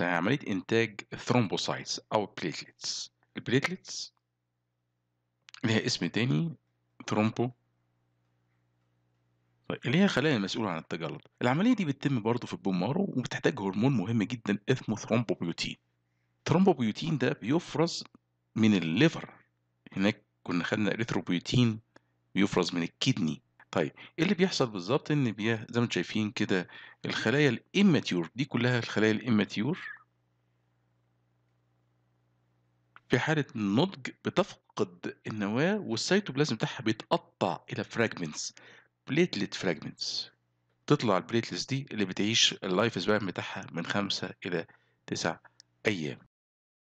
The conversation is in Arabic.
هي عملية إنتاج ثرومبوسايتس أو بليتلتس البليتلتس اللي هي اسم تاني ثرومبو طيب، اللي هي خلايا المسؤولة عن التجلط العملية دي بتتم برضه في البون مارو وبتحتاج هرمون مهم جدا اسمه ثرومبوبيوتين ثرومبوبيوتين ده بيفرز من الليفر هناك كنا خدنا اريثروبيوتين بيفرز من الكدني طيب إيه اللي بيحصل بالظبط إن بي زي ما أنتم شايفين كده الخلايا الإماتيور دي كلها الخلايا الإماتيور في حالة النضج بتفقد النواة والسيتوبلازم بتاعها بيتقطع إلى فراجمنتس بليتلت فراجمنتس تطلع البليتلس دي اللي بتعيش اللايف سبان بتاعها من خمسة إلى تسع أيام